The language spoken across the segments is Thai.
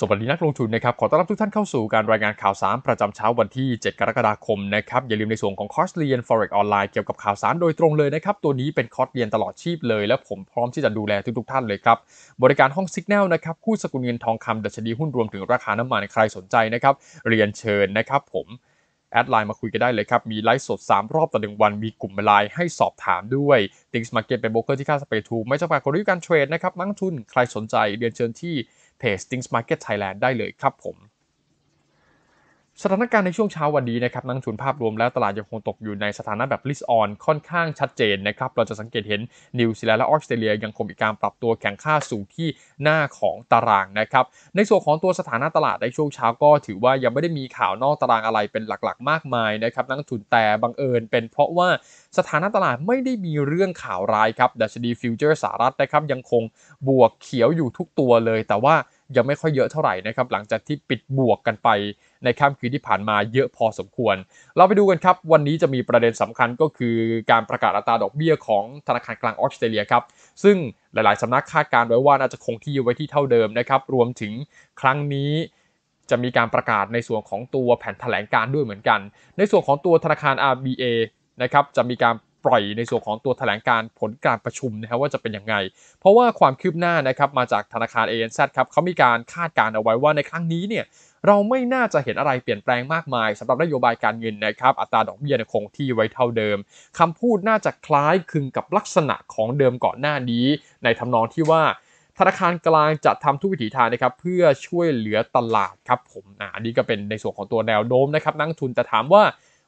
สวัสดีนักลงทุนนะครับขอต้อนรับทุกท่านเข้าสู่การรายงานข่าวสารประจำเช้าวันที่ 7 กรกฎาคมนะครับอย่าลืมในส่วนของคอร์สเรียน forex ออนไลน์เกี่ยวกับข่าวสารโดยตรงเลยนะครับตัวนี้เป็นคอร์สเรียนตลอดชีพเลย และผมพร้อมที่จะดูแลทุกๆทท่านเลยครับ บริการห้องสิกแนลนะครับคู่สกุลเงินทองคำดัชนีหุ้นรวมถึงราคาน้ำมันใครสนใจนะครับเรียนเชิญนะครับผมแอดไลน์มาคุยกันได้เลยครับ มีไลฟ์สด 3 รอบต่อหนึ่งวัน มีกลุ่มไลน์ให้สอบถามด้วย t h i n ม s Market เป็นโบรกเกอร์ที่ค่าสเปรดถูกไม่จำกัดกนยุทการเทรดนะครับนักทุนใครสนใจเรียนเชิญที่เพจ t h i n ม s Market Thailand ได้เลยครับผมสถานการณ์ในช่วงเช้าวันนี้นะครับ นักทุนภาพรวมแล้วตลาดยังคงตกอยู่ในสถานะแบบลิสออนค่อนข้างชัดเจนนะครับ เราจะสังเกตเห็นนิวซีแลนด์และออสเตรเลียยังคงมีการปรับตัวแข่งข้าสู่ที่หน้าของตารางนะครับ ในส่วนของตัวสถานะตลาดในช่วงเช้าก็ถือว่ายังไม่ได้มีข่าวนอกตารางอะไรเป็นหลักๆมากมายนะครับ นักทุนแต่บังเอิญเป็น เพราะว่าสถานะตลาดไม่ได้มีเรื่องข่าวร้ายครับ ดัชนีฟิวเจอร์สหรัฐนะครับยังคงบวกเขียวอยู่ทุกตัวเลย แต่ว่ายังไม่ค่อยเยอะเท่าไหร่นะครับ หลังจากที่ปิดบวกกันไปในค่ำคืนที่ผ่านมาเยอะพอสมควร เราไปดูกันครับ วันนี้จะมีประเด็นสำคัญก็คือการประกาศอัตราดอกเบี้ยของธนาคารกลางออสเตรเลียครับซึ่งหลายๆ สำนักคาดการไว้ว่าน่าจะคงที่ไว้ที่เท่าเดิมนะครับรวมถึงครั้งนี้จะมีการประกาศในส่วนของตัวแผนแถลงการด้วยเหมือนกัน ในส่วนของตัวธนาคาร RBA นะครับจะมีการล่อยในส่วนของตัวแถลงการผลการประชุมนะครับว่าจะเป็นยังไง เพราะว่าความคืบหน้านะครับมาจากธนาคาร ANZ ครับเขามีการคาดการเอาไว้ว่าในครั้งนี้เนี่ยเราไม่น่าจะเห็นอะไรเปลี่ยนแปลงมากมาย สำหรับนโยบายการเงินนะครับอัตราดอกเบี้ยคงที่ไว้เท่าเดิมคำพูดน่าจะคล้ายคลึงกับลักษณะของเดิมก่อนหน้านี้ ในทำนองที่ว่าธนาคารกลางจะทำทุกวิถีทางนะครับเพื่อช่วยเหลือตลาดครับผมอ่านี้ก็เป็นในส่วนของตัวแนวโน้มนะครับนักทุนแต่ถามว่า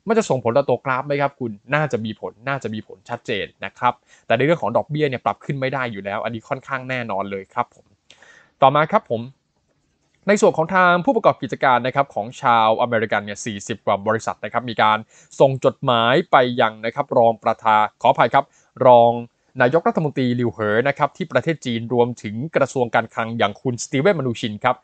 มันจะส่งผลต่อตัวกราฟไหมครับ คุณ น่าจะมีผล น่าจะมีผลชัดเจนนะครับ แต่ในเรื่องของดอกเบี้ยเนี่ยปรับขึ้นไม่ได้อยู่แล้ว อันนี้ค่อนข้างแน่นอนเลยครับผม ต่อมาครับผม ในส่วนของทางผู้ประกอบกิจการนะครับของชาวอเมริกันเนี่ย40กว่าบริษัทนะครับมีการส่งจดหมายไปยังนะครับ รองประธานขออภัยครับ รองนายกรัฐมนตรีลิวเหอนะครับที่ประเทศจีนรวมถึงกระทรวงการคลังอย่างคุณสตีเวนมานูชินครับ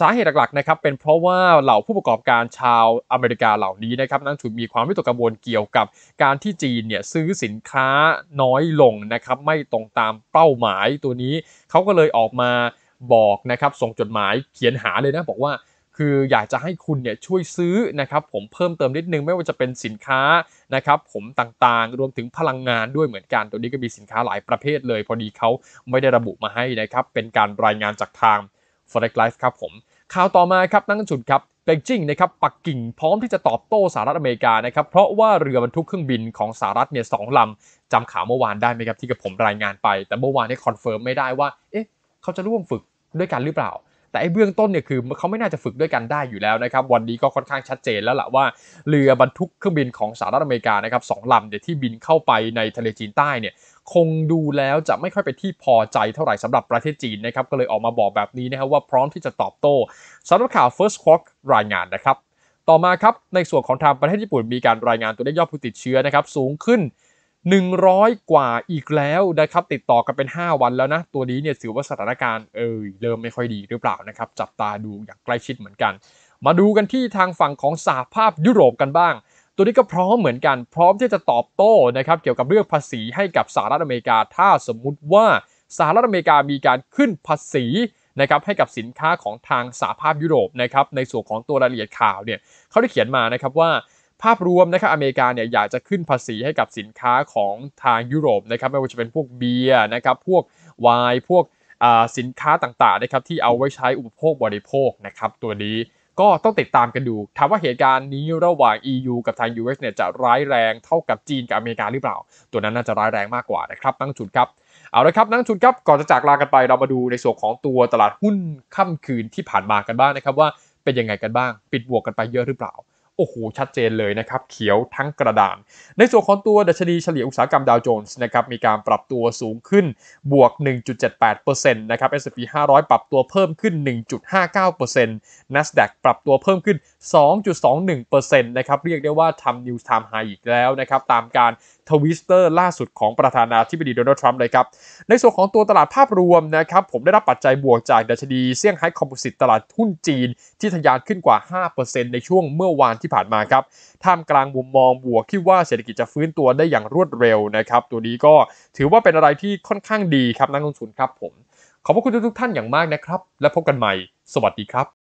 สาเหตุหลักๆนะครับเป็นเพราะว่าเหล่าผู้ประกอบการชาวอเมริกาเหล่านี้นะครับนั่นถูกมีความวิตกกังวลเกี่ยวกับการที่จีนเนี่ยซื้อสินค้าน้อยลงนะครับไม่ตรงตามเป้าหมายตัวนี้เขาก็เลยออกมาบอกนะครับส่งจดหมายเขียนหาเลยนะบอกว่าคืออยากจะให้คุณเนี่ยช่วยซื้อนะครับ ผมเพิ่มเติมนิดนึงไม่ว่าจะเป็นสินค้านะครับ ผมต่างๆ รวมถึงพลังงานด้วยเหมือนกัน ตัวนี้ก็มีสินค้าหลายประเภทเลยพอดีเขาไม่ได้ระบุมาให้นะครับเป็นการรายงานจากทาง Forex l i f e ครับผมข่าวต่อมาครับ นั่งจุดครับเ็กจิงนะครับปักกิ่งพร้อมที่จะตอบโต้สหรัฐอเมริกานะครับ เพราะว่าเรือบรรทุกเครื่องบินของสหรัฐเนี่ยสองลำจำข่าวเมื่อวานได้ไหมครับที่กับผมรายงานไป แต่เมื่อวานนี้คอนเฟิร์มไม่ได้ว่าเอ๊ะ เขาจะร่วมฝึกด้วยกันหรือเปล่าแต่ไอ้เบื้องต้นเนี่ยคือเขาไม่น่าจะฝึกด้วยกันได้อยู่แล้วนะครับ วันนี้ก็ค่อนข้างชัดเจนแล้วละว่าเรือบรรทุกเครื่องบินของสหรัฐอเมริกานะครับสองลำเดี๋ยที่บินเข้าไปในทะเลจีนใต้เนี่ยคงดูแล้วจะไม่ค่อยเป็นที่พอใจเท่าไหร่สำหรับประเทศจีนนะครับ ก็เลยออกมาบอกแบบนี้นะครับว่าพร้อมที่จะตอบโต้สำนักข่าว First Quark รายงานนะครับ ต่อมาครับในส่วนของทางประเทศญี่ปุ่นมีการรายงานตัวเลขยอดผู้ติดเชื้อนะครับสูงขึ้น100 กว่าอีกแล้วนะครับ ติดต่อกันเป็น 5 วันแล้วนะ ตัวนี้เนี่ยถือว่าสถานการณ์เออเริ่มไม่ค่อยดีหรือเปล่านะครับ จับตาดูอย่างใกล้ชิดเหมือนกัน มาดูกันที่ทางฝั่งของสหภาพยุโรปกันบ้าง ตัวนี้ก็พร้อมเหมือนกัน พร้อมที่จะตอบโต้นะครับ เกี่ยวกับเรื่องภาษีให้กับสหรัฐอเมริกาถ้าสมมุติว่าสหรัฐอเมริกามีการขึ้นภาษีนะครับให้กับสินค้าของทางสหภาพยุโรปนะครับในส่วนของตัวรายละเอียดข่าวเนี่ยเขาได้เขียนมานะครับว่าภาพรวมนะครับอเมริกาเนี่ยอยากจะขึ้นภาษีให้กับสินค้าของทางยุโรปนะครับไม่ว่าจะเป็นพวกเบียร์นะครับพวกไวน์พวกสินค้าต่างๆนะครับที่เอาไว้ใช้อุปโภค บริโภคนะครับตัวนี้ก็ต้องติดตามกันดูถามว่าเหตุการณ์นี้ระหว่าง EU กับทาง US เนี่ยจะร้ายแรงเท่ากับจีนกับอเมริกาหรือเปล่า ตัวนั้นน่าจะร้ายแรงมากกว่านะครับนั่งชุดครับ เอาละครับนั่งชุดครับก่อนจะจากลากันไปเรามาดูในส่วนของตัวตลาดหุ้นค่ำคืนที่ผ่านมากันบ้างนะครับว่าเป็นยังไงกันบ้างปิดบวกกันไปเยอะหรือเปล่าโอ้โห ชัดเจนเลยนะครับ เขียวทั้งกระดาน ในส่วนของตัวดัชนีเฉลี่ยอุตสาหกรรมดาวโจนส์นะครับมีการปรับตัวสูงขึ้นบวก 1.78%นะครับ S&P 500 ปรับตัวเพิ่มขึ้น 1.59% NASDAQ ปรับตัวเพิ่มขึ้น 2.21%นะครับเรียกได้ว่าทำนิวส์ไทม์ไฮอีกแล้วนะครับ ตามการทวิสเตอร์ล่าสุดของประธานาธิบดีโดนัลด์ทรัมป์เลยครับ ในส่วนของตัวตลาดภาพรวมนะครับ ผมได้รับปัจจัยบวกจากดัชนีเซี่ยงไฮ้คอมโพสิตตลาดหุ้นจีน ที่ทะยานขึ้นกว่า 5%ในช่วงเมื่อวานที่ผ่านมาครับ ท่ามกลางมุมมองบวกที่ว่าเศรษฐกิจจะฟื้นตัวได้อย่างรวดเร็วนะครับ ตัวนี้ก็ถือว่าเป็นอะไรที่ค่อนข้างดีครับนักลงทุนครับผมขอบพระคุณทุกท่านอย่างมากนะครับและพบกันใหม่ สวัสดีครับ